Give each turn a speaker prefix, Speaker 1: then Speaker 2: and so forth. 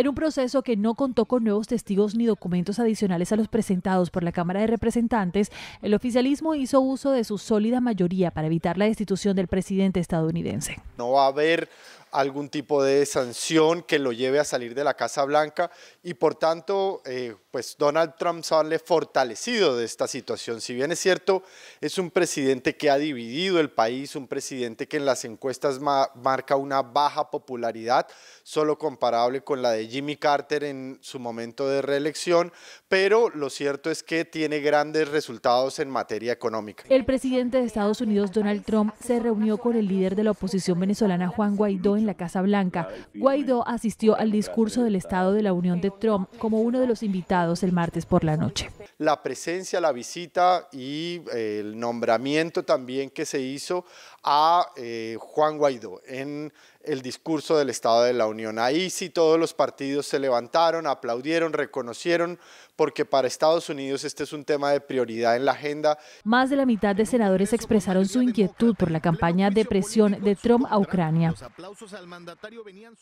Speaker 1: en un proceso que no contó con nuevos testigos ni documentos adicionales a los presentados por la Cámara de Representantes, el oficialismo hizo uso de su sólida mayoría para evitar la destitución del presidente estadounidense.
Speaker 2: No va a haber algún tipo de sanción que lo lleve a salir de la Casa Blanca y por tanto, eh, pues Donald Trump sale fortalecido de esta situación. Si bien es cierto, es un presidente que ha dividido el país, un presidente que en las encuestas marca una baja popularidad, solo comparable con la de Jimmy Carter en su momento de reelección, pero lo cierto es que tiene grandes resultados en materia económica.
Speaker 1: El presidente de Estados Unidos, Donald Trump, se reunió con el líder de la oposición venezolana, Juan Guaidó, en la Casa Blanca. Guaidó asistió al discurso del Estado de la Unión de Trump como uno de los invitados el martes por la noche.
Speaker 2: La presencia, la visita y eh, el nombramiento también que se hizo a eh, Juan Guaidó en el discurso del Estado de la Unión. Ahí sí todos los partidos se levantaron, aplaudieron, reconocieron, porque para Estados Unidos este es un tema de prioridad en la agenda.
Speaker 1: Más de la mitad de senadores expresaron su inquietud por la campaña de presión de Trump a Ucrania al mandatario venían...